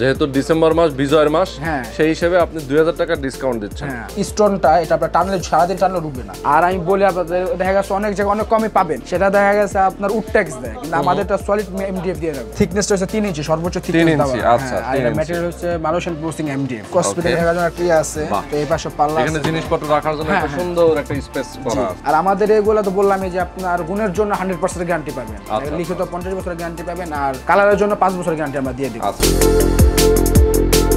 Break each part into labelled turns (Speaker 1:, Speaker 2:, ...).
Speaker 1: যেহেতু ডিসেম্বর মাস বিজয়ের মাস হ্যাঁ। সেই হিসেবে আপনি দুই হাজার টাকার ডিসকাউন্ট দিচ্ছেন
Speaker 2: স্টোনটা হ্যাঁ, এটা আপনার টানলে সারাদিন টানলে ডুববে না আর আমি বলি আপনাদের দেখা গেছে অনেক জায়গায় অনেক কমে পাবেন সেটা দেখা গেছে আপনার ট্যাক্স দেয় কিন্তু আমাদেরটা সলিড এমডিএফ দিয়ে থিকনেসটা হচ্ছে তিন ইঞ্চি সর্বোচ্চ তিন ইঞ্চি হ্যাঁ, আচ্ছা আর ম্যাটেরিয়াল হচ্ছে প্রসিং এমডিএফ কসমেটিক দেখা যায় আছে তো এই পাশে পাল্লা এখানে জিনিসপত্র রাখার জন্য একটা সুন্দর একটা স্পেস করা আছে আর আমাদের এগুলো তো বললাম যে আপনার গুণের জন্য 100% গ্যারান্টি পাবেন আচ্ছা, লিখিত 50 আচ্ছা। বছরের গ্যারান্টি পাবেন আর কালারের জন্য 5 বছরের গ্যারান্টি আমরা দিয়ে দেব আচ্ছা Thank you.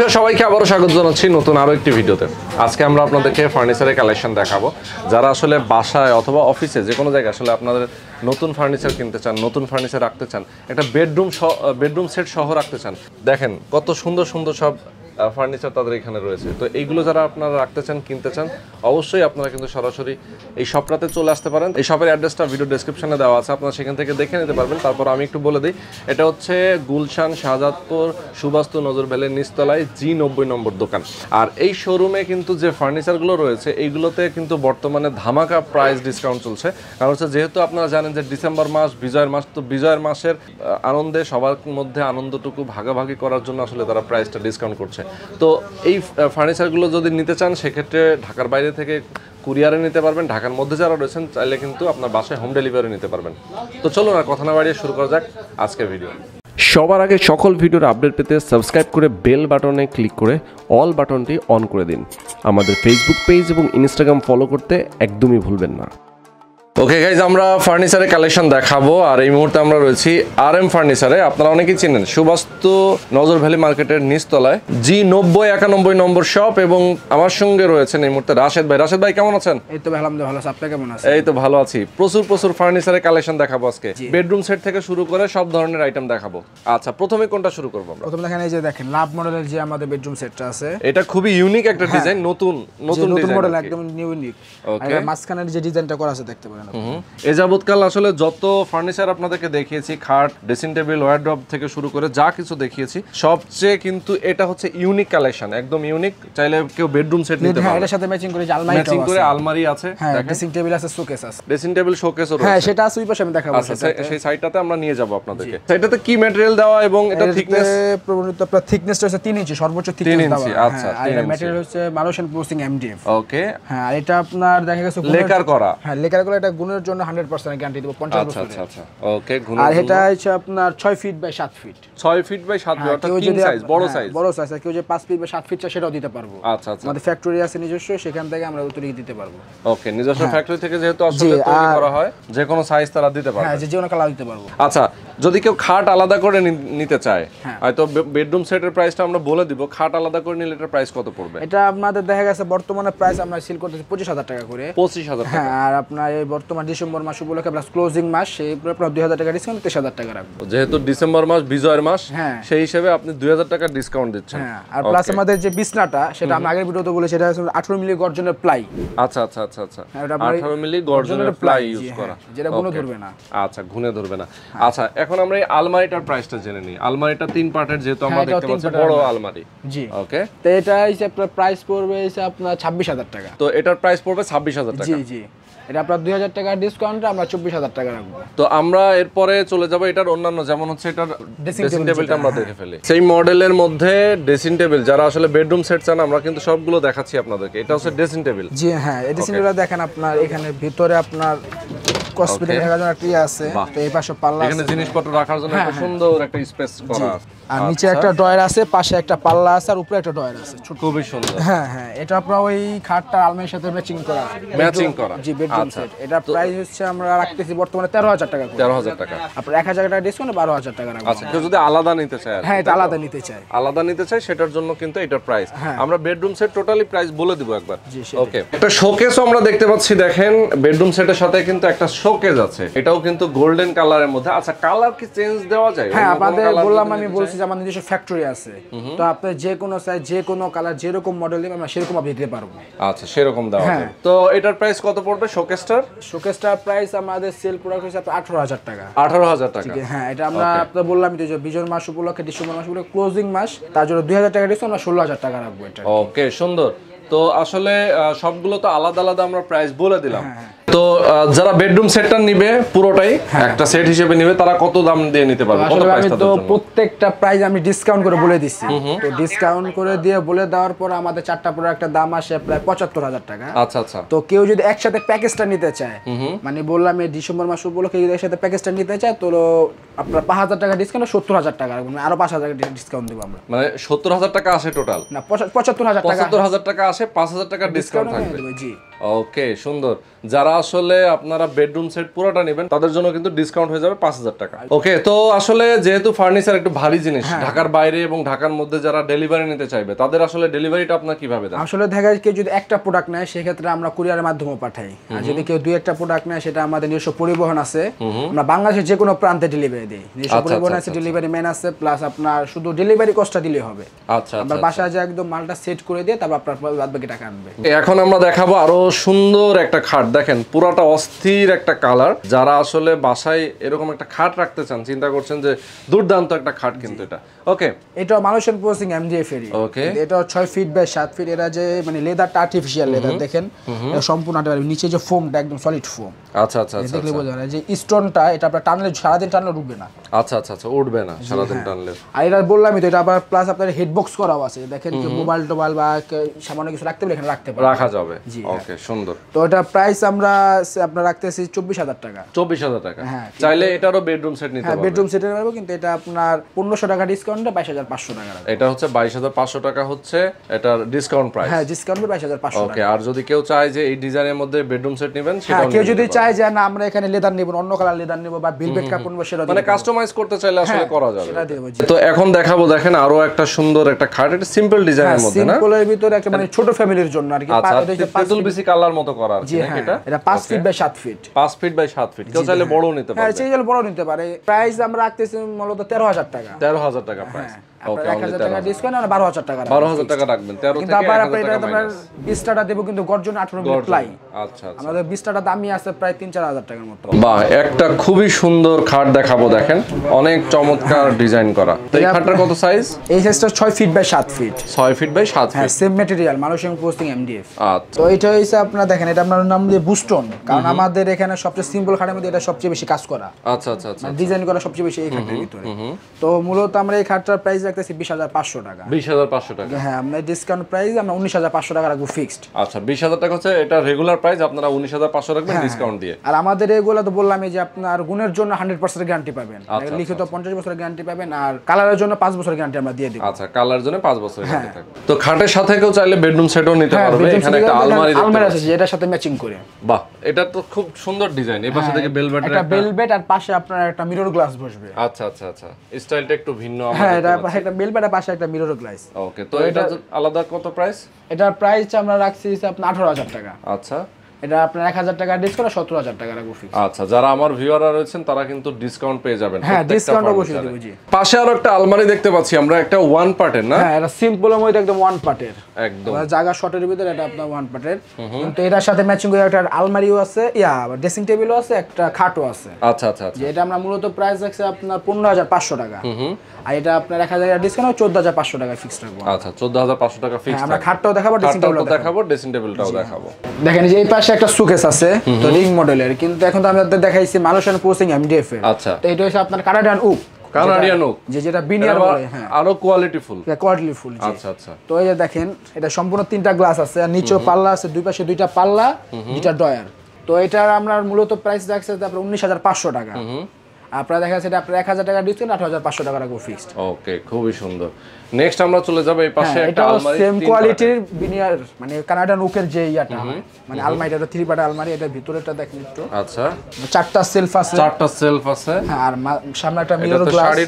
Speaker 1: বন্ধুরা সবাইকে আবারও স্বাগত জানাচ্ছি নতুন আরও একটি ভিডিওতে আজকে আমরা আপনাদেরকে ফার্নিচারের কালেকশন দেখাবো যারা আসলে বাসায় অথবা অফিসে যে কোনো জায়গায় আসলে আপনাদের নতুন ফার্নিচার কিনতে চান নতুন ফার্নিচার রাখতে চান একটা বেডরুম বেডরুম সেট সহ রাখতে চান দেখেন কত সুন্দর সুন্দর সব ফার্নিচার তাদের এখানে রয়েছে তো এইগুলো যারা আপনারা রাখতে চান কিনতে চান অবশ্যই আপনারা কিন্তু সরাসরি এই শপটাতে চলে আসতে পারেন এই শপের অ্যাড্রেসটা ভিডিও ডিসক্রিপশনে দেওয়া আছে আপনারা সেখান থেকে দেখে নিতে পারবেন তারপর আমি একটু বলে দিই এটা হচ্ছে গুলশান শাহজাদপুর সুবাস্তু নজর ভ্যালের নিচতলায় জি নব্বই নম্বর দোকান আর এই শোরুমে কিন্তু যে ফার্নিচারগুলো রয়েছে এইগুলোতে কিন্তু বর্তমানে ধামাকা প্রাইস ডিসকাউন্ট চলছে কারণ হচ্ছে যেহেতু আপনারা জানেন যে ডিসেম্বর মাস বিজয়ের মাস তো বিজয়ের মাসের আনন্দে সবার মধ্যে আনন্দটুকু ভাগাভাগি করার জন্য আসলে তারা প্রাইসটা ডিসকাউন্ট করছে তো এই ফার্নিচারগুলো যদি নিতে চান সেক্ষেত্রে ঢাকার বাইরে থেকে কুরিয়ারে নিতে পারবেন ঢাকার মধ্যে যারা রয়েছেন চাইলে কিন্তু আপনার বাসায় হোম ডেলিভারি নিতে পারবেন তো চলুন আর কথা না বাড়িয়ে শুরু করা যাক আজকের ভিডিও সবার আগে সকল ভিডিওর আপডেট পেতে সাবস্ক্রাইব করে বেল বাটনে ক্লিক করে অল বাটনটি অন করে দিন আমাদের ফেসবুক পেজ এবং ইনস্টাগ্রাম ফলো করতে একদমই ভুলবেন না ওকে গাইজ আমরা ফার্নিচারের কালেকশন দেখাবো আর এই মুহূর্তে আমরা রয়েছি আর এম ফার্নিচারে আপনারা অনেকেই চিনেন সুবাস্ত নজর ভ্যালি মার্কেটের নিচতলায় জি নব্বই একানব্বই নম্বর শপ এবং আমার সঙ্গে রয়েছেন এই মুহূর্তে রাশেদ ভাই রাশেদ ভাই কেমন আছেন
Speaker 2: এই তো ভালো ভালো আছে আপনি কেমন
Speaker 1: আছেন এই তো ভালো আছি প্রচুর প্রচুর ফার্নিচারের কালেকশন দেখাবো আজকে বেডরুম সেট থেকে শুরু করে সব ধরনের আইটেম দেখাবো আচ্ছা প্রথমে কোনটা শুরু করবো আমরা
Speaker 2: প্রথমে দেখেন এই যে দেখেন লাভ মডেলের যে আমাদের বেডরুম সেটটা আছে
Speaker 1: এটা খুবই ইউনিক একটা ডিজাইন হ্যাঁ। নতুন নতুন মডেল একদম ইউনিক ওকে
Speaker 2: মাঝখানের যে ডিজাইনটা করা আছে দেখতে পারেন
Speaker 1: এ যাবৎকাল আসলে যত ফার্নিচার আপনাদেরকে দেখিয়েছি খাট ড্রেসিং টেবিল ওয়ারড্রপ থেকে শুরু করে যা কিছু দেখিয়েছি সবচেয়ে কিন্তু এটা হচ্ছে ইউনিক কালেকশন একদম ইউনিক চাইলে কেউ বেডরুম সেট হ্যাঁ, নিতে পারে এর
Speaker 2: সাথে ম্যাচিং করে আলমারি ম্যাচিং করে আলমারি আছে ড্রেসিং হ্যাঁ, টেবিল আছে শোকেস আছে
Speaker 1: ড্রেসিং টেবিল শোকেস আছে হ্যাঁ সেটা
Speaker 2: আছে ওই পাশে আমি দেখাবো আচ্ছা সেই
Speaker 1: সাইডটাতে আমরা নিয়ে যাব আপনাদেরকে সাইডটাতে
Speaker 2: কি ম্যাটেরিয়াল দেওয়া এবং এটা থিকনেস প্রবণিত আপনার থিকনেসটা হচ্ছে 3 ইঞ্চি সর্বোচ্চ থিকনেস দেওয়া 3 ইঞ্চি আচ্ছা হ্যাঁ, আর এটা ম্যাটেরিয়াল হচ্ছে মালয়েশিয়ান প্রসেসিং এমডিএফ ওকে হ্যাঁ আর এটা আপনার দেখা গেছে লেকার করা হ্যাঁ লেকার করা এটা গুণের জন্য 100% গ্যারান্টি দেব 50 আচ্ছা
Speaker 1: আচ্ছা ওকে গুণের আর এটা
Speaker 2: হচ্ছে আপনার 6 feet by 7 feet
Speaker 1: 6 feet by 7 feet অর্থাৎ কিং সাইজ বড় সাইজ হ্যাঁ,
Speaker 2: বড় সাইজ আর কেউ যে 5 ফিট বা 7 ফিট চায় সেটাও দিতে পারবো আচ্ছা আচ্ছা আমাদের ফ্যাক্টরি আছে নিজস্ব সেখান থেকে আমরা তৈরি দিতে পারবো
Speaker 1: ওকে নিজস্ব ফ্যাক্টরি থেকে যেহেতু আসলে তৈরি করা হয় যে কোনো সাইজ তারা দিতে পারবে হ্যাঁ যে
Speaker 2: কোনো কালার দিতে পারবো
Speaker 1: আচ্ছা যদি কেউ খাট আলাদা করে নিতে চায় হ্যাঁ। হয়তো বেডরুম সেটের প্রাইসটা আমরা বলে দিব খাট আলাদা করে নিলে এটার প্রাইস কত পড়বে এটা
Speaker 2: আপনাদের দেখা গেছে বর্তমানে প্রাইস আমরা সিল করতেছি পঁচিশ হাজার টাকা করে পঁচিশ হাজার হ্যাঁ আর আপনার এই বর্তমান ডিসেম্বর মাস উপলক্ষে আপনার ক্লোজিং মাস সেই আপনার দুই টাকা ডিসকাউন্ট তেইশ হাজার টাকা রাখবো
Speaker 1: যেহেতু ডিসেম্বর মাস বিজয়ের মাস হ্যাঁ সেই হিসেবে আপনি দুই হাজার টাকা ডিসকাউন্ট দিচ্ছেন হ্যাঁ, আর প্লাস
Speaker 2: আমাদের যে বিছনাটা সেটা আমি আগের ভিডিওতে বলে সেটা হচ্ছে আঠারো মিলি গর্জনের প্লাই
Speaker 1: আচ্ছা আচ্ছা আচ্ছা আচ্ছা হ্যাঁ, আঠারো মিলি গর্জনের প্লাই হ্যাঁ, ইউজ করা যেটা গুণে ধরবে না আচ্ছা ঘুনে ধরবে না আচ্ছা এখন আমরা এই আলমারিটার প্রাইসটা জেনে নিই আলমারিটা তিন পার্টের যেহেতু আমরা দেখতে পাচ্ছি বড় আলমারি জি ওকে
Speaker 2: তো এটা হিসেবে প্রাইস পড়বে হিসেবে আপনার ছাব্বিশ হাজার টাকা
Speaker 1: তো এটার প্রাইস পড়বে ছাব্বিশ হাজার টাকা জি জি
Speaker 2: এটা আপনার দুই হাজার টাকার ডিসকাউন্ট আমরা চব্বিশ হাজার টাকা রাখবো
Speaker 1: তো আমরা এরপরে চলে যাবো এটার অন্যান্য যেমন হচ্ছে এটার ড্রেসিং টেবিলটা আমরা দেখে হ্যাঁ। ফেলি সেই মডেলের মধ্যে ড্রেসিং টেবিল যারা আসলে বেডরুম সেট চান আমরা কিন্তু সবগুলো দেখাচ্ছি আপনাদেরকে এটা হচ্ছে ড্রেসিং টেবিল জি হ্যাঁ ড্রেসিং টেবিল
Speaker 2: দেখেন আপনার এখানে ভিতরে আপনার কসমেটিক রাখার জন্য একটা আছে তো এই পাশে পাল্লা এখানে জিনিসপত্র
Speaker 1: রাখার জন্য একটা হ্যাঁ, হ্যাঁ। সুন্দর একটা স্পেস করা আছে আর আচ্ছা। নিচে একটা
Speaker 2: ড্রয়ার আছে পাশে একটা পাল্লা আছে আর উপরে একটা ড্রয়ার আছে খুবই সুন্দর হ্যাঁ হ্যাঁ এটা আপনার ওই খাটটা আলমারির সাথে ম্যাচিং করা ম্যাচিং করা জি বেডরুম সেট আচ্ছা। এটা প্রাইস হচ্ছে আমরা রাখতেছি বর্তমানে 13000 টাকা 13000 টাকা আপনি 1000 টাকা ডিসকাউন্ট 12000 টাকা রাখবেন আচ্ছা কেউ যদি
Speaker 1: আলাদা নিতে চায় হ্যাঁ এটা আলাদা নিতে চায় আলাদা নিতে চায় সেটার জন্য কিন্তু এটার প্রাইস হ্যাঁ। আমরা বেডরুম সেট টোটালি প্রাইস বলে দিব একবার ওকে একটা শোকেস আমরা দেখতে পাচ্ছি দেখেন বেডরুম সেটের সাথে কিন্তু একটা শোকেস আছে এটাও কিন্তু গোল্ডেন কালারের মধ্যে আচ্ছা কালার কি চেঞ্জ দেওয়া যায় হ্যাঁ আপনাদের বললাম আমি বলছি যে
Speaker 2: আমার নিজস্ব ফ্যাক্টরি আছে তো আপনি যে কোনো সাইজ যে কোনো কালার যেরকম মডেল নেবেন আমরা সেরকম আপনি দিতে পারবো
Speaker 1: আচ্ছা সেরকম দাম হ্যাঁ
Speaker 2: তো এটার প্রাইস কত পড়বে শোকেস্টার শোকেস্টার প্রাইস আমাদের সেল প্রোডাক্ট হচ্ছে আপনার আঠারো হাজার টাকা আঠারো হাজার টাকা হ্যাঁ এটা আমরা আপনি বললাম যে বিজন মাস উপলক্ষে ডিসেম্বর মাস উপলক্ষে ক্লোজিং মাস তার জন্য দুই হাজার টাকা দিচ্ছি আমরা ষোলো হাজার টাকা রাখবো এটা
Speaker 1: ওকে সুন্দর তো আসলে সবগুলো তো আলাদা আলাদা আমরা প্রাইস বলে দিলাম হ্যাঁ, হ্যাঁ। তো যারা বেডরুম সেটটা নিবে পুরোটাই হ্যাঁ। একটা সেট হিসেবে নিবে তারা কত দাম দিয়ে নিতে পারবে কত প্রাইস আমি তো
Speaker 2: প্রত্যেকটা প্রাইস আমি ডিসকাউন্ট করে বলে দিছি তো ডিসকাউন্ট করে দিয়ে বলে দেওয়ার পর আমাদের চারটা প্রোডাক্টের দাম আসে প্রায় 75000 টাকা আচ্ছা আচ্ছা তো কেউ যদি একসাথে প্যাকেজটা নিতে চায় মানে বললাম এই ডিসেম্বর মাস উপলক্ষে যদি একসাথে প্যাকেজটা নিতে চায় তো আপনার 5000 টাকা ডিসকাউন্ট 70000 টাকা মানে আরো 5000 টাকা ডিসকাউন্ট দেব আমরা
Speaker 1: মানে 70000 টাকা আসে টোটাল
Speaker 2: না 75000 টাকা 75000
Speaker 1: টাকা আসে 5000 টাকা ডিসকাউন্ট থাকবে জি ওকে সুন্দর যারা আসলে আপনারা বেডরুম সেট পুরোটা নেবেন তাদের জন্য কিন্তু ডিসকাউন্ট হয়ে যাবে পাঁচ হাজার টাকা ওকে তো আসলে যেহেতু ফার্নিচার একটু ভারী জিনিস হ্যাঁ। ঢাকার বাইরে এবং ঢাকার মধ্যে যারা ডেলিভারি নিতে চাইবে তাদের আসলে ডেলিভারিটা আপনার কিভাবে দেন
Speaker 2: আসলে দেখা যায় কেউ যদি একটা প্রোডাক্ট নেয় সেক্ষেত্রে আমরা কুরিয়ারের মাধ্যমে পাঠাই আর যদি কেউ দুই একটা প্রোডাক্ট নেয় সেটা আমাদের নিজস্ব পরিবহন আছে আমরা বাংলাদেশের যে কোনো প্রান্তে ডেলিভারি দিই নিজস্ব আচ্ছা, পরিবহন আচ্ছা, আছে ডেলিভারি আচ্ছা, ম্যান আছে প্লাস আপনার শুধু ডেলিভারি কস্টটা দিলে হবে
Speaker 1: আচ্ছা আমরা বাসায়
Speaker 2: যে একদম মালটা সেট করে দিয়ে তারপর আপনার বাদ বাকি টাকা আনবে
Speaker 1: এখন আমরা দেখাবো আরো সুন্দর একটা খাট দেখেন পুরাটা অস্থির একটা কালার যারা আসলে বাসায় এরকম একটা খাট রাখতে চান চিন্তা করছেন যে দুর্দান্ত একটা খাট কিন্তু এটা ওকে
Speaker 2: এটা মানুষের প্রসিং এমজিএফ এর ওকে এটা 6 ফিট বাই 7 ফিট এরা যে মানে লেদারটা আর্টিফিশিয়াল লেদার দেখেন সম্পূর্ণ আর্টিফিশিয়াল নিচে যে ফোমটা একদম সলিড ফোম
Speaker 1: আচ্ছা আচ্ছা আচ্ছা দেখলে আচ্ছা। বোঝা
Speaker 2: যায় যে স্টোনটা এটা আপনার টানলে সারাদিন টানলে উঠবে না
Speaker 1: আচ্ছা আচ্ছা আচ্ছা উঠবে না সারাদিন হ্যাঁ। টানলে
Speaker 2: আর এটা বললামই তো এটা আবার প্লাস আপনার হেডবক্স করাও আছে দেখেন যে মোবাইল টোবাইল বা সামান্য কিছু রাখতে বলে এখানে রাখতে পারে রাখা
Speaker 1: যাবে জি ওকে হ্যাঁ। সুন্দর
Speaker 2: তো এটা প্রাইস আমরা আপনার রাখতেছি চব্বিশ হাজার টাকা
Speaker 1: চব্বিশ হাজার টাকা হ্যাঁ চাইলে এটারও বেডরুম সেট নিতে হ্যাঁ, বেডরুম
Speaker 2: কিন্তু এটা আপনার পনেরোশো টাকা ডিসকাউন্টে বাইশ হাজার পাঁচশো টাকা
Speaker 1: এটা হচ্ছে বাইশ হাজার পাঁচশো টাকা হচ্ছে এটার ডিসকাউন্ট প্রাইস
Speaker 2: হ্যাঁ ডিসকাউন্টে বাইশ হাজার পাঁচশো ওকে
Speaker 1: আর যদি কেউ চায় যে এই ডিজাইনের মধ্যে বেডরুম সেট নেবেন সেটা হ্যাঁ, কেউ যদি
Speaker 2: চায় যে না আমরা এখানে লেদার নেব অন্য কালার লেদার নেব বা বিলবেট কাপড় নেব সেটা মানে কাস্টমাইজ করতে চাইলে আসলে হ্যাঁ, করা যাবে তো এখন
Speaker 1: দেখাবো দেখেন আরো একটা সুন্দর একটা খাট এটা সিম্পল ডিজাইনের মধ্যে না
Speaker 2: সিম্পলের ভিতরে একটা মানে ছোট ফ্যামিলির জন্য আর কি আচ্ছা, পাঁচ কালার মতো করা জি হ্যাঁ এটা 5 feet by 7
Speaker 1: feet 5 feet by 7 feet কেউ চাইলে হ্যাঁ। বড় হ্যাঁ, নিতে পারে হ্যাঁ
Speaker 2: চাইলে বড় নিতে পারে প্রাইস আমরা রাখতেছি মূলত 13000 টাকা
Speaker 1: 13000 টাকা প্রাইস হ্যাঁ। আপনার আমাদের দেখেন
Speaker 2: এটা আপনার নাম বুস্টন কারণ আমাদের এখানে সবচেয়ে সিম্পল খাটের মধ্যে এটা সবচেয়ে বেশি কাজ করা
Speaker 1: আচ্ছা ডিজাইন
Speaker 2: আচ্ছা, আচ্ছা, মানে আচ্ছা। করা সবচেয়ে বেশি এই তো মূলত আমরা এই খাটটার প্রাইস রাখতেছি বিশ হাজার পাঁচশো টাকা
Speaker 1: বিশ হাজার পাঁচশো টাকা হ্যাঁ
Speaker 2: আমরা ডিসকাউন্ট প্রাইস আমরা উনিশ হাজার পাঁচশো টাকা রাখবো ফিক্সড
Speaker 1: আচ্ছা বিশ হাজার টাকা হচ্ছে এটা রেগুলার প্রাইস আপনারা উনিশ হাজার পাঁচশো রাখবেন ডিসকাউন্ট হ্যাঁ। দিয়ে
Speaker 2: আর আমাদের এগুলো তো বললাম যে আপনার গুণের জন্য হান্ড্রেড পার্সেন্ট গ্যারান্টি পাবেন আচ্ছা, আচ্ছা, লিখিত আচ্ছা। পঞ্চাশ বছর গ্যারান্টি পাবেন আর কালারের জন্য পাঁচ বছর গ্যারান্টি আমরা দিয়ে দিই আচ্ছা কালার জন্য পাঁচ বছর হ্যাঁ।
Speaker 1: তো খাটের সাথে কেউ
Speaker 2: চাইলে বেডরুম সেটও নিতে হ্যাঁ, পারবে এখানে একটা আলমারি আছে যেটার সাথে ম্যাচিং করে বাহ এটা তো খুব
Speaker 1: সুন্দর ডিজাইন এই পাশে থেকে বেলবেট একটা
Speaker 2: বেলভেট আর পাশে আপনার একটা মিরর গ্লাস বসবে
Speaker 1: আচ্ছা আচ্ছা আচ্ছা স্টাইলটা একটু ভিন্ন হ্যাঁ এটা একটা
Speaker 2: বেল প্যাডের পাশে একটা মিরর গ্লাস ওকে তো এটা আলাদা কত প্রাইস এটা প্রাইস আমরা রাখছি আপনার আঠারো হাজার টাকা আচ্ছা এটা আপনার এক টাকা ডিসকাউন্ট সতেরো হাজার টাকা
Speaker 1: আচ্ছা যারা আমার ভিউয়াররা রয়েছেন তারা কিন্তু ডিসকাউন্ট পেয়ে যাবেন হ্যাঁ ডিসকাউন্ট অবশ্যই দেবো জি পাশে আরো একটা আলমারি দেখতে পাচ্ছি আমরা একটা ওয়ান পার্টের না হ্যাঁ এটা সিম্পলের মধ্যে একদম ওয়ান পার্টের একদম
Speaker 2: জায়গা শর্টের ভিতরে এটা আপনার ওয়ান পার্টের কিন্তু এটার সাথে ম্যাচিং করে একটা আলমারিও আছে ইয়া ড্রেসিং টেবিলও আছে একটা খাটও আছে
Speaker 1: আচ্ছা আচ্ছা আচ্ছা এটা
Speaker 2: আমরা মূলত প্রাইস রাখছি আপনার পনেরো হাজার পাঁচশো টাকা আর এটা আপনার এক হাজার ডিসকাউন্ট চোদ্দ হাজার পাঁচশো টাকা ফিক্সড রাখবো
Speaker 1: আচ্ছা চোদ্দ হাজার পাঁচশো টাকা ফিক্সড হ্যাঁ, আমরা খাটটাও দেখাবো ড্রেসিং টেবিলটাও দেখাবো ড্রেসিং টেবিলটাও দেখাবো
Speaker 2: দেখেন যে এই পাশে পাশে একটা সুকেস আছে তো রিং মডেলের কিন্তু এখন তো আমি আপনাদের দেখাইছি মালয়েশিয়ান ক্রসিং এমডিএফ এর আচ্ছা তো এটা হচ্ছে আপনার কানাডিয়ান উক কানাডিয়ান উক যে যেটা বিনিয়ার বলে হ্যাঁ আরো কোয়ালিটি ফুল কোয়ালিটি ফুল আচ্ছা আচ্ছা তো এই যে দেখেন এটা সম্পূর্ণ তিনটা গ্লাস আছে আর নিচে পাল্লা আছে দুই পাশে দুইটা পাল্লা দুইটা ডয়ার তো এটার আমরা মূলত প্রাইস রাখছে আপনার উনিশ হাজার পাঁচশো টাকা আপনারা দেখা যাচ্ছে আপনার এক হাজার টাকা ডিসকাউন্ট আট হাজার পাঁচশো টাকা রাখবো ফিক্সড
Speaker 1: ওকে খুবই সুন্দর নেক্সট আমরা চলে যাবো এই পাশে হ্যাঁ, একটা সেম কোয়ালিটির
Speaker 2: বিনিয়ার মানে কানাডা উকের যে ইয়াটা মানে আলমারি এটা থ্রি পার্ট আলমারি এটা ভিতরেটা দেখেন একটু আচ্ছা চারটা সেলফ আছে চারটা সেলফ আছে হ্যাঁ, আর সামনে একটা মিরর গ্লাস শাড়ি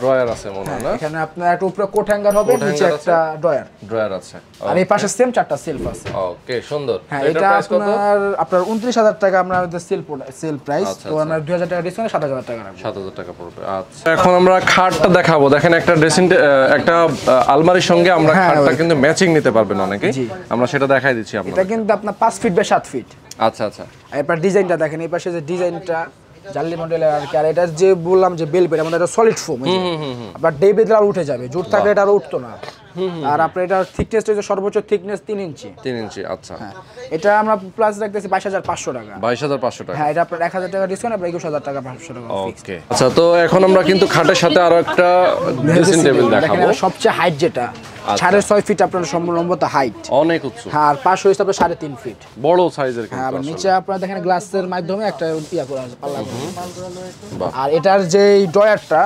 Speaker 1: ড্রয়ার আছে মনে হয় হ্যাঁ, না
Speaker 2: এখানে আপনার একটা উপরে কোট হ্যাঙ্গার হবে নিচে একটা ড্রয়ার
Speaker 1: ড্রয়ার আছে আর এই পাশে
Speaker 2: সেম চারটা সেলফ আছে
Speaker 1: ওকে সুন্দর এটা আপনার
Speaker 2: আপনার 29000 টাকা আমরা সেল সেল প্রাইস তো আচ্ছা। আমরা 2000 টাকা ডিসকাউন্ট 7000 টাকা
Speaker 1: সাত হাজার টাকা পড়বে আচ্ছা এখন আমরা খাটটা দেখাবো দেখেন একটা ড্রেসিং একটা আলমারির সঙ্গে আমরা হ্যাঁ, খাটটা কিন্তু ম্যাচিং নিতে পারবেন অনেকে আমরা সেটা দেখাই দিচ্ছি আপনাদের এটা
Speaker 2: কিন্তু আপনার পাঁচ ফিট বা সাত ফিট আচ্ছা আচ্ছা এবার ডিজাইনটা দেখেন এই পাশে যে ডিজাইনটা জালি মডেলের আর কি আর এটা যে বললাম যে বেল পেট আমাদের এটা সলিড ফোম আবার ডেবেদ আর উঠে যাবে জোর থাকে এটা আর উঠতো না আর আপনার এটা থিকনেস হচ্ছে সর্বোচ্চ
Speaker 1: থিকনেস 3 ইঞ্চি 3 ইঞ্চি আচ্ছা হ্যাঁ।
Speaker 2: এটা আমরা প্লাস রাখতেছি 22500 টাকা
Speaker 1: 22500 টাকা হ্যাঁ
Speaker 2: এটা আপনার 1000 টাকা ডিসকাউন্ট আর 21000 টাকা 500 টাকা
Speaker 1: ওকে আচ্ছা তো এখন আমরা কিন্তু খাটের সাথে আরো একটা ড্রেসিং টেবিল দেখাবো
Speaker 2: সবচেয়ে হাইট যেটা ফিট আচ্ছা। আপনার হাইট অনেক উচ্চ হ্যাঁ আর পাশ হয়েছে আপনার সাড়ে তিন ফিট বড় সাইজের হ্যাঁ, নিচে আপনারা দেখেন গ্লাসের মাধ্যমে একটা ইয়া করা আছে পাল্লা আর এটার যে ডয়ারটা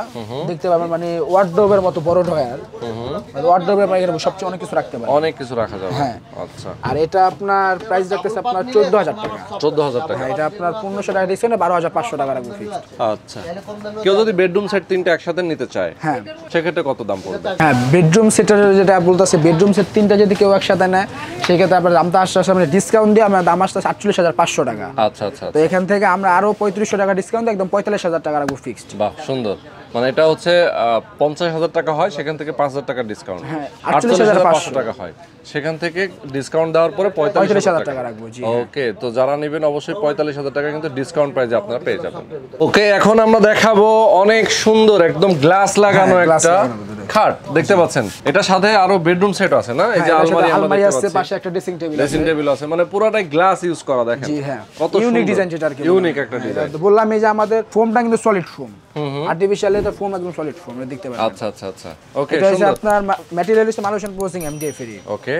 Speaker 2: দেখতে পাবেন মানে ওয়ার্ডরোবের মতো বড় ডয়ার মানে ওয়ার্ডরোব উপরে পাইকারি সবচেয়ে অনেক কিছু রাখতে পারেন
Speaker 1: অনেক কিছু রাখা যাবে হ্যাঁ আচ্ছা
Speaker 2: আর এটা আপনার প্রাইস রাখতেছে আপনার 14000 টাকা
Speaker 1: 14000 টাকা হ্যাঁ,
Speaker 2: এটা আপনার 1500 টাকা ডিসকাউন্ট 12500 টাকা রাখবো
Speaker 1: আচ্ছা কেউ যদি বেডরুম সেট তিনটা একসাথে নিতে চায় হ্যাঁ সেক্ষেত্রে কত দাম পড়বে হ্যাঁ
Speaker 2: বেডরুম সেটের যেটা বলতেছে বেডরুম সেট তিনটা যদি কেউ একসাথে নেয় সেক্ষেত্রে আপনার দামটা আসছে আসলে ডিসকাউন্ট দিয়ে আমরা দাম হাজার পাঁচশো টাকা
Speaker 1: আচ্ছা আচ্ছা তো আচ্ছা। এখান
Speaker 2: থেকে আমরা আরো পঁয়ত্রিশশো টাকা ডিসকাউন্ট একদম হাজার টাকা রাখবো ফিক্সড
Speaker 1: বাহ সুন্দর মানে এটা হচ্ছে পঞ্চাশ হাজার টাকা হয় সেখান থেকে পাঁচ হাজার টাকা ডিসকাউন্ট হ্যাঁ, আটচল্লিশ হাজার পাঁচশো টাকা হয় সেখান থেকে ডিসকাউন্ট দেওয়ার পরে পঁয়তাল্লিশ হাজার টাকা রাখবো ওকে হ্যাঁ। তো যারা নেবেন অবশ্যই পঁয়তাল্লিশ হাজার টাকা কিন্তু ডিসকাউন্ট যে আপনারা পেয়ে যাবেন ওকে এখন আমরা দেখাবো অনেক সুন্দর একদম গ্লাস লাগানো হ্যাঁ, একটা খাট দেখতে পাচ্ছেন এটা সাথে আরো বেডরুম সেট আছে না এই হ্যাঁ, যে আলমারি আলমারি আছে পাশে
Speaker 2: একটা ড্রেসিং টেবিল আছে ড্রেসিং টেবিল
Speaker 1: আছে মানে পুরোটাই গ্লাস ইউজ করা দেখেন জি হ্যাঁ কত ইউনিক ডিজাইন আর কি ইউনিক একটা ডিজাইন হ্যাঁ,
Speaker 2: বললাম এই যে আমাদের ফোমটা কিন্তু সলিড ফোম আর্টিফিশিয়াল এটা ফোম একদম সলিড ফোম এটা দেখতে পাচ্ছেন
Speaker 1: আচ্ছা আচ্ছা আচ্ছা ওকে
Speaker 2: আপনার ম্যাটেরিয়াল হচ্ছে প্রসেসিং এমডিএফ এর ওকে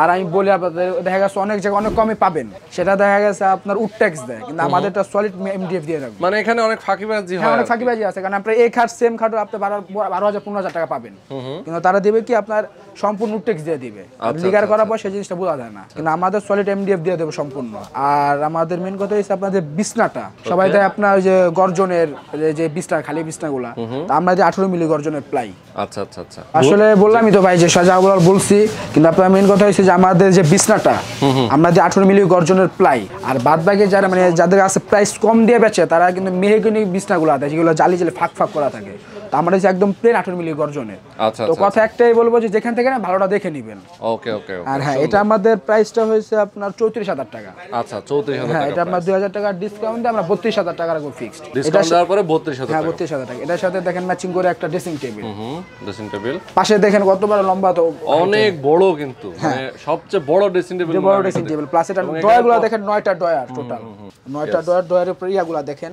Speaker 2: আর আমি বলি আপনাদের দেখা গেছে অনেক জায়গায় অনেক কমে পাবেন সেটা দেখা গেছে আপনার উড ট্যাক্স দেয় কিন্তু আমাদেরটা সলিড এমডিএফ দিয়ে রাখবে মানে এখানে অনেক ফাঁকিবাজি হ্যাঁ, হয় অনেক ফাঁকিবাজি আছে কারণ আপনার এই খাট সেম খাট আপনি বারো হাজার পনেরো হাজার টাকা পাবেন পাবেন কিন্তু তারা দেবে কি আপনার সম্পূর্ণ টেক্স দিয়ে দিবে লিগার আচ্ছা, আচ্ছা, করার আচ্ছা। পর সেই জিনিসটা বোঝা যায় না কিন্তু আমাদের সলিড এমডিএফ দিয়ে দেবে সম্পূর্ণ আর আমাদের মেন কথা হচ্ছে আপনাদের বিছনাটা সবাই দেয় আপনার যে গর্জনের যে বিছনা খালি বিছনাগুলা আমরা যে আঠারো মিলি গর্জনের প্লাই
Speaker 1: আচ্ছা আচ্ছা আচ্ছা আসলে
Speaker 2: বললামই তো ভাই যে সাজাগুলো বলছি কিন্তু আপনার মেন কথা হচ্ছে যে আমাদের যে বিছনাটা আমরা যে আঠারো মিলি গর্জনের প্লাই আর বাদ বাকি যারা মানে যাদের কাছে প্রাইস কম দিয়ে বেচে তারা কিন্তু মেহেগুনি বিছনাগুলো আছে যেগুলো জালি জালি ফাঁক ফাঁক করা থাকে আমরা মানে একদম প্লেন আঠারো মিলি গর্জনে আচ্ছা, তো আচ্ছা, কথা আচ্ছা। একটাই বলবো যে যেখান থেকে না ভালোটা দেখে নেবেন আর হ্যাঁ এটা আমাদের প্রাইসটা হয়েছে আপনার চৌত্রিশ হাজার টাকা
Speaker 1: আচ্ছা চৌত্রিশ হাজার হ্যাঁ, এটা আপনার
Speaker 2: দুই হাজার টাকার ডিসকাউন্ট আমরা বত্রিশ হাজার টাকা রাখবো ফিক্সড ডিসকাউন্ট দেওয়ার পরে বত্রিশ হাজার হ্যাঁ বত্রিশ হাজার টাকা এটার সাথে দেখেন ম্যাচিং করে একটা ড্রেসিং টেবিল ড্রেসিং টেবিল পাশে দেখেন বড় লম্বা তো অনেক
Speaker 1: হ্যাঁ। বড় কিন্তু মানে সবচেয়ে বড় ড্রেসিং টেবিল বড় ড্রেসিং টেবিল প্লাস এটা ডয়ারগুলো দেখেন
Speaker 2: নয়টা ডয়ার টোটাল নয়টা ডয়ার ডয়ারের উপরে ইয়াগুলো দেখেন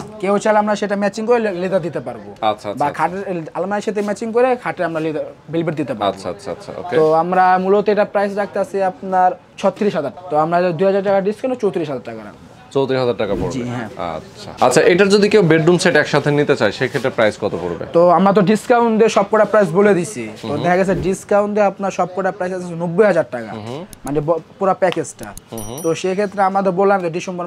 Speaker 2: কেউ চাইলে আমরা সেটা ম্যাচিং করে লেদার দিতে পারবো বা খাটের আলমারির সাথে ম্যাচিং করে খাটে আমরা লেদার দিতে পারবো আচ্ছা আচ্ছা আচ্ছা, আচ্ছা, আচ্ছা তো আমরা মূলত এটা প্রাইস রাখতে আছি আপনার ছত্রিশ হাজার তো আমরা দুই হাজার টাকা ডিসকাউন্ট চৌত্রিশ হাজার টাকা রাখবো
Speaker 1: ডিসেম্বর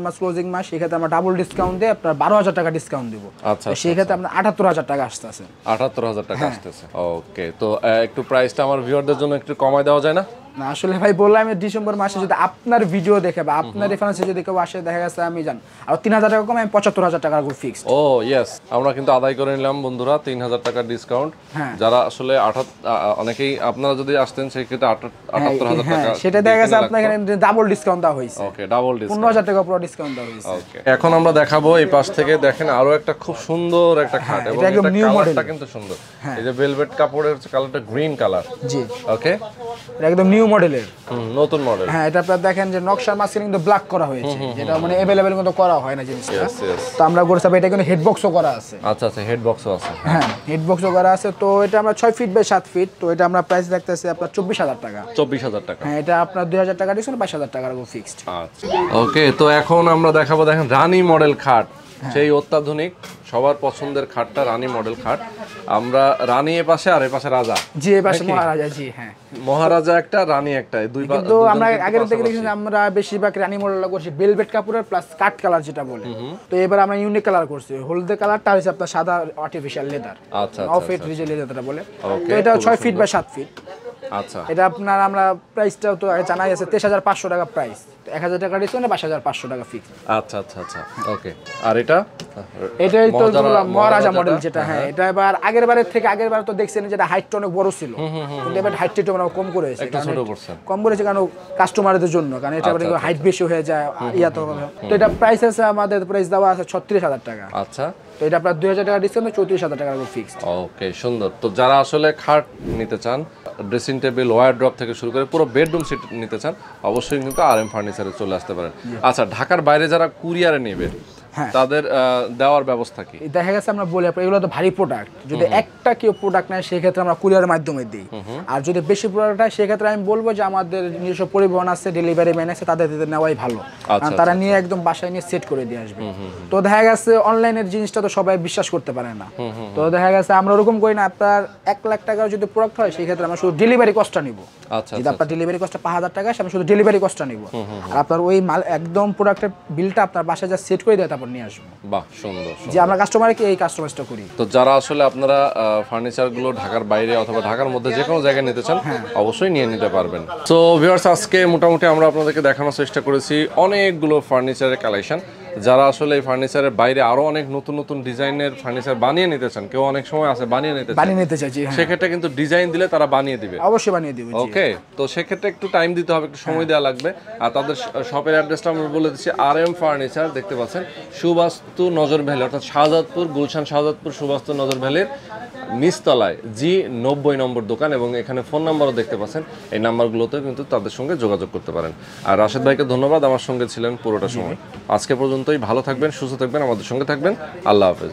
Speaker 2: মাস ক্লোজিং মাস সেক্ষেত্রে ডাবল ডিসকাউন্ট দিয়ে বারো হাজার টাকা ডিসকাউন্ট দিব
Speaker 1: আচ্ছা, আচ্ছা সেক্ষেত্রে
Speaker 2: আচ্ছা। আপনার আটাত্তর হাজার টাকা আসতেছে
Speaker 1: আটাত্তর হাজার টাকা হ্যাঁ। আসতেছে ওকে তো একটু প্রাইসটা আমার ভিউয়ারদের জন্য একটু কমায় দেওয়া যায় না
Speaker 2: না আসলে ভাই বললাম ডিসেম্বর মাসে যদি আপনার ভিডিও দেখে বা আপনার রেফারেন্স যদি কেউ আসে দেখা গেছে আমি জান আর তিন হাজার টাকা কম আমি পঁচাত্তর হাজার টাকা ফিক্স
Speaker 1: ও ইয়েস আমরা কিন্তু আদায় করে নিলাম বন্ধুরা তিন হাজার টাকার ডিসকাউন্ট হ্যাঁ। যারা আসলে আঠাত অনেকেই আপনারা যদি আসতেন সেই ক্ষেত্রে হ্যাঁ, আটাত্তর হাজার হ্যাঁ, টাকা সেটা দেখা গেছে আপনার এখানে
Speaker 2: ডাবল ডিসকাউন্ট দেওয়া হয়েছে ওকে
Speaker 1: ডাবল ডিসকাউন্ট পনেরো হাজার
Speaker 2: টাকা পুরো ডিসকাউন্ট দেওয়া হয়েছে
Speaker 1: ওকে এখন আমরা দেখাবো এই পাশ থেকে দেখেন আরো একটা খুব সুন্দর একটা খাট এবং এটা মডেলটা কিন্তু সুন্দর এই যে ভেলভেট কাপড়ের কালারটা গ্রিন কালার জি ওকে
Speaker 2: একদম নিউ নিউ মডেলের নতুন মডেল হ্যাঁ এটা আপনারা দেখেন যে নকশার মাঝখানে তো ব্ল্যাক করা হয়েছে যেটা মানে अवेलेबल কিন্তু করা হয় না জিনিসটা তো আমরা করছি এটা কিন্তু হেড বক্সও করা আছে
Speaker 1: আচ্ছা আচ্ছা হেড বক্সও আছে
Speaker 2: হ্যাঁ হেড বক্সও করা আছে তো এটা আমরা 6 ফিট বাই 7 ফিট তো এটা আমরা প্রাইস দেখতেছি আপনার 24000 টাকা
Speaker 1: 24000 টাকা
Speaker 2: হ্যাঁ এটা আপনার 2000 টাকা দিছেন 22000 টাকা গো ফিক্সড আচ্ছা ওকে
Speaker 1: তো এখন আমরা দেখাবো দেখেন রানী মডেল খাট হ্যাঁ। সেই অত্যাধুনিক সবার পছন্দের খাটটা রানী মডেল খাট আমরা রানী এ পাশে আর এ পাশে রাজা
Speaker 2: জি এ পাশে মহারাজা জি হ্যাঁ
Speaker 1: মহারাজা একটা রানী একটা দুই কিন্তু আমরা আগের থেকে দেখেছি
Speaker 2: আমরা বেশিরভাগ রানী মডেলটা করছি বেলভেট কাপড়ের প্লাস কাট কালার যেটা বলে তো এবার আমরা ইউনিক কালার করছি হলদে কালারটা হচ্ছে আপনার সাদা আর্টিফিশিয়াল লেদার আচ্ছা অফ ফিট রিজেল লেদারটা বলে তো এটা 6 ফিট বা 7 ফিট আচ্ছা এটা আপনার আমরা প্রাইসটাও তো জানাই আছে তেইশ হাজার পাঁচশো টাকা প্রাইস এক হাজার টাকা ডিসকাউন্ট হাজার পাঁচশো টাকা ফিক্স
Speaker 1: আচ্ছা আচ্ছা আচ্ছা ওকে আর এটা এটাই তো মহারাজা মডেল যেটা হ্যাঁ।, হ্যাঁ এটা
Speaker 2: এবার আগের বারের থেকে আগের বার তো দেখছেন যেটা হাইটটা অনেক বড় ছিল কিন্তু এবার হাইটটা একটু কম করে কম করেছে কারণ কাস্টমারদের জন্য কারণ এটা হাইট আচ্ছা, আচ্ছা, বেশি হয়ে যায় ইয়া তো তো এটা প্রাইস আছে আমাদের প্রাইস দেওয়া আছে ছত্রিশ হাজার টাকা আচ্ছা তো এটা আপনার দুই হাজার টাকা ডিসকাউন্ট চৌত্রিশ হাজার টাকা ফিক্সড
Speaker 1: ওকে সুন্দর তো যারা আসলে খাট নিতে চান ড্রেসিং টেবিল ওয়ার ড্রপ থেকে শুরু করে পুরো বেডরুম সিট নিতে চান অবশ্যই কিন্তু আর এম ফার্নিচারে চলে আসতে পারেন আচ্ছা ঢাকার বাইরে যারা কুরিয়ারে নেবে হ্যাঁ। তাদের দেওয়ার ব্যবস্থা কি
Speaker 2: দেখা গেছে আমরা বলি এগুলো তো ভারী প্রোডাক্ট যদি একটা কেউ প্রোডাক্ট নেয় সেক্ষেত্রে আমরা কুরিয়ারের মাধ্যমে দিই আর যদি বেশি প্রোডাক্ট হয় সেক্ষেত্রে আমি বলবো যে আমাদের নিজস্ব পরিবহন আছে ডেলিভারি ম্যান আছে তাদের নেওয়াই ভালো আচ্ছা, আচ্ছা, তারা আচ্ছা। নিয়ে একদম বাসায় নিয়ে সেট করে দিয়ে আসবে তো দেখা গেছে অনলাইনের জিনিসটা তো সবাই বিশ্বাস করতে পারে না তো দেখা গেছে আমরা ওরকম করি না আপনার এক লাখ টাকার যদি প্রোডাক্ট হয় সেক্ষেত্রে আমরা শুধু ডেলিভারি কস্টটা নিবো আচ্ছা, আচ্ছা, আপনার ডেলিভারি আচ্ছা। টাকা শুধু ডেলিভারি একদম বাসায় যা সেট করে দেয় তারপর নিয়ে
Speaker 1: বাহ যে আমরা
Speaker 2: এই করি
Speaker 1: তো যারা আসলে আপনারা ঢাকার বাইরে অথবা ঢাকার মধ্যে জায়গায় নিতে চান হ্যাঁ। অবশ্যই নিয়ে নিতে পারবেন তো আজকে মোটামুটি আমরা আপনাদেরকে দেখানোর চেষ্টা করেছি অনেকগুলো ফার্নিচারের কালেকশন যারা আসলে এই ফার্নিচারের বাইরে আরো অনেক নতুন নতুন ডিজাইনের ফার্নিচার বানিয়ে নিতে চান কেউ অনেক সময় আছে বানিয়ে নিতে বানিয়ে নিতে চাইছি হ্যাঁ। সেক্ষেত্রে কিন্তু ডিজাইন দিলে তারা বানিয়ে দিবে অবশ্যই বানিয়ে দিবে ওকে তো সেক্ষেত্রে একটু টাইম দিতে হবে একটু সময় হ্যাঁ। দেওয়া লাগবে আর তাদের শপের অ্যাড্রেসটা আমরা বলে দিচ্ছি আর এম ফার্নিচার দেখতে পাচ্ছেন সুবাস্তু নজর ভ্যালি অর্থাৎ শাহজাদপুর গুলশান শাহজাদপুর সুবাস্তু নজর ভ্যালির নিচতলায় জি নব্বই নম্বর দোকান এবং এখানে ফোন নাম্বারও দেখতে পাচ্ছেন এই নাম্বারগুলোতেও কিন্তু তাদের সঙ্গে যোগাযোগ করতে পারেন আর রাশেদ ভাইকে ধন্যবাদ আমার সঙ্গে ছিলেন পুরোটা সময় আজকে পর্যন্তই ভালো থাকবেন সুস্থ থাকবেন আমাদের সঙ্গে থাকবেন আল্লাহ হাফেজ